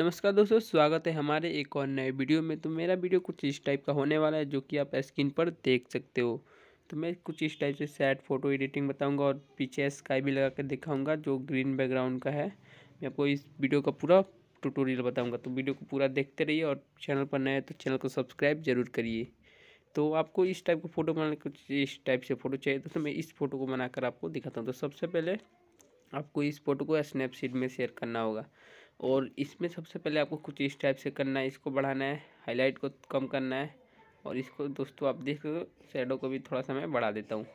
नमस्कार दोस्तों स्वागत है हमारे एक और नए वीडियो में तो मेरा वीडियो कुछ इस टाइप का होने वाला है जो कि आप स्क्रीन पर देख सकते हो तो मैं कुछ इस टाइप से सैड फोटो एडिटिंग बताऊंगा और पीछे स्काई भी लगा कर दिखाऊँगा जो ग्रीन बैकग्राउंड का है मैं आपको इस वीडियो का पूरा ट्यूटोरियल बताऊँगा तो वीडियो को पूरा देखते रहिए और चैनल पर नए तो चैनल को सब्सक्राइब जरूर करिए तो आपको इस टाइप का फ़ोटो बनाने कुछ इस टाइप से फ़ोटो चाहिए तो, मैं इस फ़ोटो को बनाकर आपको दिखाता हूँ तो सबसे पहले आपको इस फ़ोटो को स्नैपसीड में शेयर करना होगा और इसमें सबसे पहले आपको कुछ इस टाइप से करना है इसको बढ़ाना है हाईलाइट को कम करना है और इसको दोस्तों आप देख सकते हो शेडो को भी थोड़ा सा मैं बढ़ा देता हूँ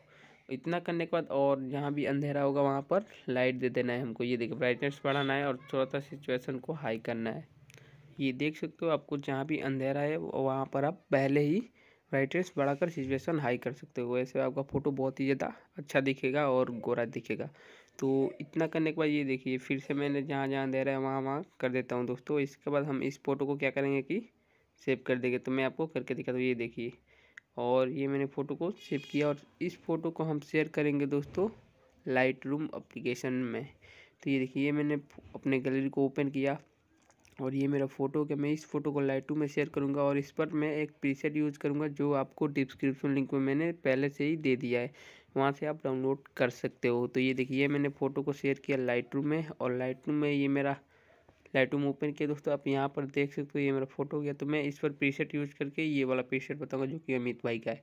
इतना करने के बाद और जहाँ भी अंधेरा होगा वहाँ पर लाइट दे देना है हमको ये देखिए ब्राइटनेस बढ़ाना है और थोड़ा सा सिचुएसन को हाई करना है ये देख सकते हो आपको जहाँ भी अंधेरा है वहाँ पर आप पहले ही ब्राइटनेस बढ़ाकर सिचुएसन हाई कर सकते हो वैसे आपका फ़ोटो बहुत ही ज़्यादा अच्छा दिखेगा और गोरा दिखेगा तो इतना करने के बाद ये देखिए फिर से मैंने जहाँ जहाँ दे रहा है वहाँ वहाँ कर देता हूँ दोस्तों इसके बाद हम इस फ़ोटो को क्या करेंगे कि सेव कर देंगे तो मैं आपको करके दिखाता हूँ ये देखिए और ये मैंने फ़ोटो को सेव किया और इस फ़ोटो को हम शेयर करेंगे दोस्तों लाइट रूम अप्लीकेशन में तो ये देखिए ये मैंने अपने गैलरी को ओपन किया और ये मेरा फ़ोटो क्या मैं इस फ़ोटो को लाइट में शेयर करूँगा और इस पर मैं एक प्रीसेट यूज़ करूँगा जो आपको डिस्क्रिप्शन लिंक में मैंने पहले से ही दे दिया है वहाँ से आप डाउनलोड कर सकते हो तो ये देखिए मैंने फ़ोटो को शेयर किया लाइट रूम में और लाइट रूम में ये मेरा लाइट रूम ओपन किया दोस्तों आप यहाँ पर देख सकते हो ये मेरा फोटो हो गया तो मैं इस पर प्रीसेट यूज़ करके ये वाला प्रीसेट बताऊँगा जो कि अमित भाई का है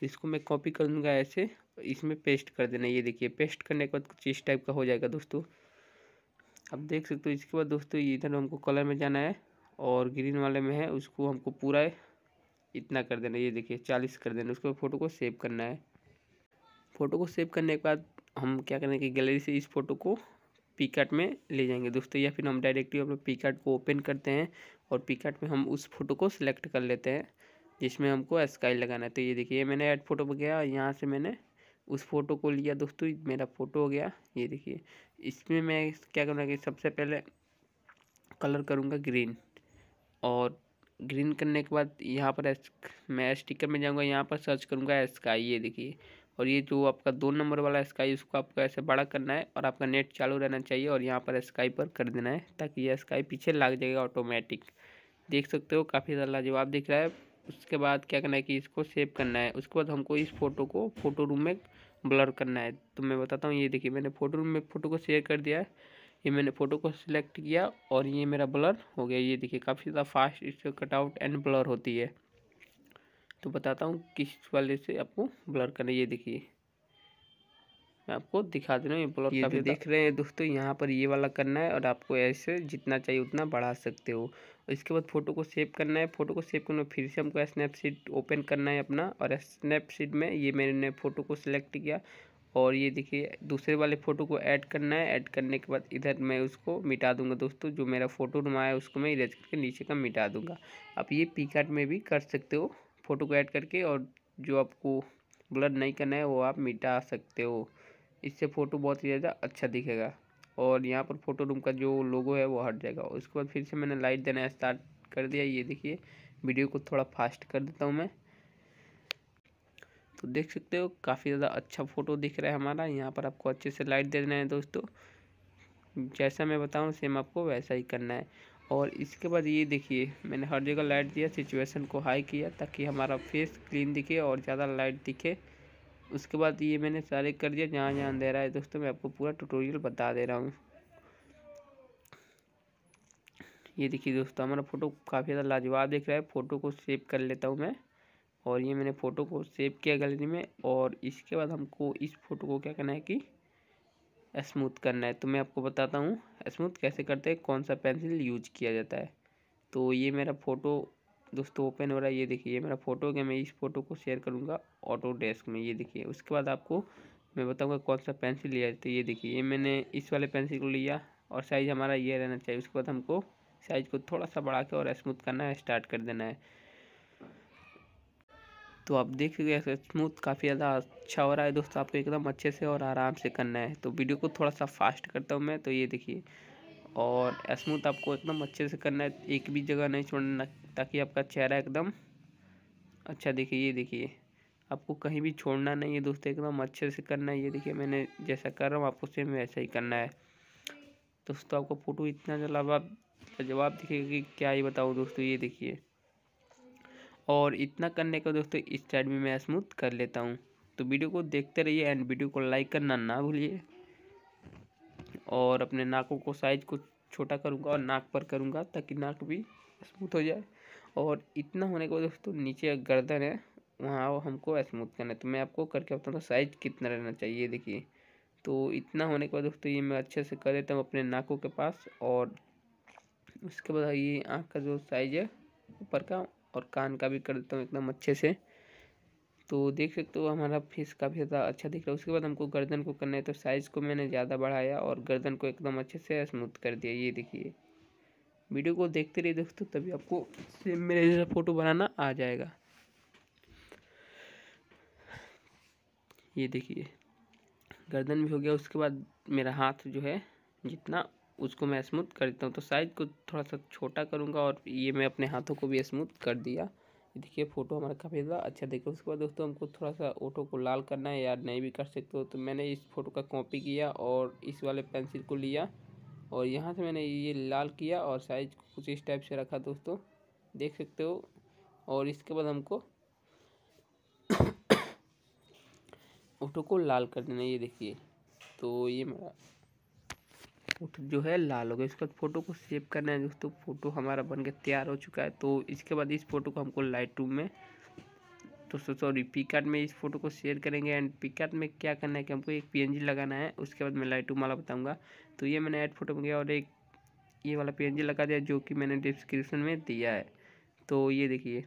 तो इसको मैं कॉपी कर दूँगा ऐसे इसमें पेस्ट कर देना ये देखिए पेस्ट करने के बाद कुछ इस टाइप का हो जाएगा दोस्तों आप देख सकते हो इसके बाद दोस्तों इधर हमको कलर में जाना है और ग्रीन वाले में है उसको हमको पूरा इतना कर देना ये देखिए चालीस कर देना उसके बाद फ़ोटो को सेव करना है फ़ोटो को सेव करने के बाद हम क्या करेंगे गैलरी से इस फोटो को पिकट में ले जाएंगे दोस्तों या फिर हम डायरेक्टली अपने पिकट को ओपन करते हैं और पिकट में हम उस फोटो को सिलेक्ट कर लेते हैं जिसमें हमको स्काई लगाना है तो ये देखिए मैंने ऐड फोटो पर गया और यहाँ से मैंने उस फोटो को लिया दोस्तों मेरा फोटो हो गया ये देखिए इसमें मैं क्या करूँगा कि सबसे पहले कलर करूँगा ग्रीन और ग्रीन करने के बाद यहाँ पर मैं स्टिकर में जाऊँगा यहाँ पर सर्च करूँगा स्काई ये देखिए और ये जो आपका दो नंबर वाला स्काई उसको आपको ऐसे बड़ा करना है और आपका नेट चालू रहना चाहिए और यहाँ पर स्काई पर कर देना है ताकि ये स्काई पीछे लग जाएगा ऑटोमेटिक देख सकते हो काफ़ी ज़्यादा लाजवाब दिख रहा है उसके बाद क्या करना है कि इसको सेव करना है उसके बाद हमको इस फोटो को फोटो रूम में ब्लर करना है तो मैं बताता हूँ ये देखिए मैंने फोटो रूम में फ़ोटो को शेयर कर दिया है ये मैंने फ़ोटो को सिलेक्ट किया और ये मेरा ब्लर हो गया ये देखिए काफ़ी ज़्यादा फास्ट इसका कटआउट एंड ब्लर होती है तो बताता हूँ किस वाले से आपको ब्लर करना ये देखिए मैं आपको दिखा दे रहा हूँ ये ब्लर ये देख रहे हैं दोस्तों यहाँ पर ये वाला करना है और आपको ऐसे जितना चाहिए उतना बढ़ा सकते हो और इसके बाद फ़ोटो को सेव करना है फ़ोटो को सेव करना फिर से हमको स्नैपशीट ओपन करना है अपना और स्नैपशीट में ये मैंने फ़ोटो को सिलेक्ट किया और ये देखिए दूसरे वाले फ़ोटो को ऐड करना है ऐड करने के बाद इधर मैं उसको मिटा दूंगा दोस्तों जो मेरा फ़ोटो नुमाया है उसको मैं इरेज करके नीचे का मिटा दूंगा आप ये पिकाट में भी कर सकते हो फ़ोटो को ऐड करके और जो आपको ब्लर नहीं करना है वो आप मिटा सकते हो इससे फ़ोटो बहुत ही ज़्यादा अच्छा दिखेगा और यहाँ पर फोटो रूम का जो लोगो है वो हट जाएगा उसके बाद फिर से मैंने लाइट देना स्टार्ट कर दिया ये देखिए वीडियो को थोड़ा फास्ट कर देता हूँ मैं तो देख सकते हो काफ़ी ज़्यादा अच्छा फ़ोटो दिख रहा है हमारा यहाँ पर आपको अच्छे से लाइट दे देना है दोस्तों जैसा मैं बताऊँ सेम आपको वैसा ही करना है और इसके बाद ये देखिए मैंने हर जगह लाइट दिया सिचुएशन को हाई किया ताकि हमारा फेस क्लीन दिखे और ज़्यादा लाइट दिखे उसके बाद ये मैंने सारे कर दिया जहाँ जहाँ अंधेरा है दोस्तों मैं आपको पूरा ट्यूटोरियल बता दे रहा हूँ ये देखिए दोस्तों हमारा फ़ोटो काफ़ी ज़्यादा लाजवाब दिख रहा है फ़ोटो को सेव कर लेता हूँ मैं और ये मैंने फ़ोटो को सेव किया गैलरी में और इसके बाद हमको इस फोटो को क्या करना है कि स्मूथ करना है तो मैं आपको बताता हूँ स्मूथ कैसे करते हैं कौन सा पेंसिल यूज किया जाता है तो ये मेरा फ़ोटो दोस्तों ओपन हो रहा है ये देखिए ये मेरा फ़ोटो है मैं इस फ़ोटो को शेयर करूँगा ऑटो डेस्क में ये देखिए उसके बाद आपको मैं बताऊँगा कौन सा पेंसिल लिया जाता है ये देखिए ये मैंने इस वाले पेंसिल को लिया और साइज़ हमारा ये रहना चाहिए उसके बाद हमको साइज़ को थोड़ा सा बढ़ा के और स्मूथ करना है स्टार्ट कर देना है तो आप देख सकते हैं स्मूथ काफ़ी ज़्यादा अच्छा हो रहा है दोस्तों आपको एकदम अच्छे से और आराम से करना है तो वीडियो को थोड़ा सा फास्ट करता हूँ मैं तो ये देखिए और स्मूथ आपको एकदम अच्छे से करना है एक भी जगह नहीं छोड़ना ताकि आपका चेहरा एकदम अच्छा देखिए ये देखिए आपको कहीं भी छोड़ना नहीं है दोस्तों एकदम अच्छे से करना है ये देखिए मैंने जैसा कर रहा हूँ आपको सेम वैसा ही करना है दोस्तों आपको फ़ोटो इतना जलाब जवाब दिखेगा कि क्या ही बताऊँ दोस्तों ये देखिए और इतना करने का दोस्तों इस साइड में मैं स्मूथ कर लेता हूँ तो वीडियो को देखते रहिए एंड वीडियो को लाइक करना ना भूलिए और अपने नाकों को साइज को छोटा करूँगा और नाक पर करूँगा ताकि नाक भी स्मूथ हो जाए और इतना होने के बाद दोस्तों नीचे गर्दन है वहाँ हमको स्मूथ करना है तो मैं आपको करके बताऊँगा साइज तो कितना रहना चाहिए देखिए तो इतना होने के बाद दोस्तों ये मैं अच्छे से कर देता हूँ अपने नाकों के पास और उसके बाद ये आँख का जो साइज है ऊपर का और कान का भी कर देता हूँ एकदम अच्छे से तो देख सकते हो हमारा फेस काफ़ी ज़्यादा अच्छा दिख रहा है उसके बाद हमको गर्दन को करना है तो साइज़ को मैंने ज़्यादा बढ़ाया और गर्दन को एकदम अच्छे से स्मूथ कर दिया ये देखिए वीडियो को देखते रहिए दोस्तों तभी आपको सेम मेरे जैसा फ़ोटो बनाना आ जाएगा ये देखिए गर्दन भी हो गया उसके बाद मेरा हाथ जो है जितना उसको मैं स्मूथ कर देता हूँ तो साइज को थोड़ा सा छोटा करूँगा और ये मैं अपने हाथों को भी स्मूथ कर दिया देखिए फ़ोटो हमारा काफ़ी ज़्यादा अच्छा देखिए उसके बाद दोस्तों हमको थोड़ा सा ऑटो को लाल करना है या नहीं भी कर सकते हो तो मैंने इस फोटो का कॉपी किया और इस वाले पेंसिल को लिया और यहाँ से मैंने ये लाल किया और साइज को कुछ इस टाइप से रखा दोस्तों देख सकते हो और इसके बाद हमको ऑटो को लाल कर देना ये देखिए तो ये मेरा फोटो जो है लाल हो गया उसके बाद फ़ोटो को सेव करना है दोस्तों फ़ोटो हमारा बन के तैयार हो चुका है तो इसके बाद इस फोटो को हमको लाइट में दोस्तों सॉरी पिकार्ट में इस फोटो को शेयर करेंगे एंड पिकार्ट में क्या करना है कि हमको एक पी लगाना है उसके बाद मैं लाइट वाला बताऊँगा तो ये मैंने ऐड फोटो में गया और एक ये वाला पी लगा दिया जो कि मैंने डिस्क्रिप्शन में दिया है तो ये देखिए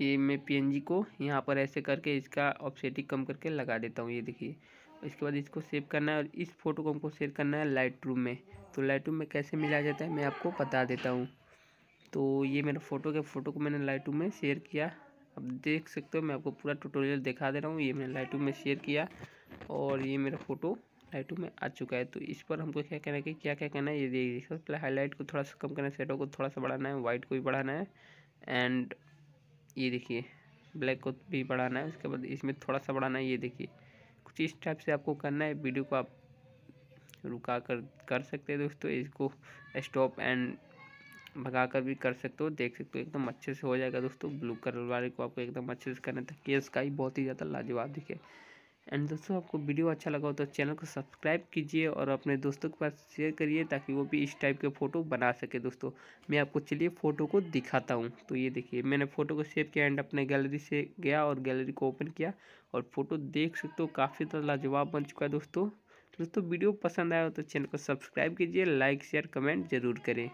ये मैं पी को यहाँ पर ऐसे करके इसका ऑप्सेटिक कम करके लगा देता हूँ ये देखिए इसके बाद इसको सेव करना है और इस फोटो को हमको शेयर करना है लाइट रूम में तो लाइट रूम में कैसे मिला जाता है मैं आपको बता देता हूँ तो ये मेरा फ़ोटो के फ़ोटो को मैंने लाइट रूम में शेयर किया अब देख सकते हो मैं आपको पूरा टूटोरियल दिखा दे रहा हूँ ये मैंने लाइट रूम में शेयर किया और ये मेरा फ़ोटो लाइट रूम में आ चुका है तो इस पर हमको क्या कहना है कि क्या क्या कहना है ये देखिए पहले हाईलाइट को थोड़ा सा कम करना है शेडो को थोड़ा सा बढ़ाना है वाइट को भी बढ़ाना है एंड ये देखिए ब्लैक को भी बढ़ाना है उसके बाद इसमें थोड़ा सा बढ़ाना है ये देखिए जिस टाइप से आपको करना है वीडियो को आप रुका कर कर सकते हैं दोस्तों इसको स्टॉप एंड भगा कर भी कर सकते हो देख सकते हो एकदम अच्छे से हो जाएगा दोस्तों ब्लू कलर वाले को आपको एकदम अच्छे से करना ताकि स्काई बहुत ही ज़्यादा लाजवाब दिखे एंड दोस्तों आपको वीडियो अच्छा लगा हो तो चैनल को सब्सक्राइब कीजिए और अपने दोस्तों के पास शेयर करिए ताकि वो भी इस टाइप के फ़ोटो बना सके दोस्तों मैं आपको चलिए फ़ोटो को दिखाता हूँ तो ये देखिए मैंने फ़ोटो को सेव किया एंड अपने गैलरी से गया और गैलरी को ओपन किया और फ़ोटो देख सकते हो काफ़ी तरह लाजवाब बन चुका है दोस्तों दोस्तों वीडियो पसंद आया हो तो चैनल को सब्सक्राइब कीजिए लाइक शेयर कमेंट जरूर करें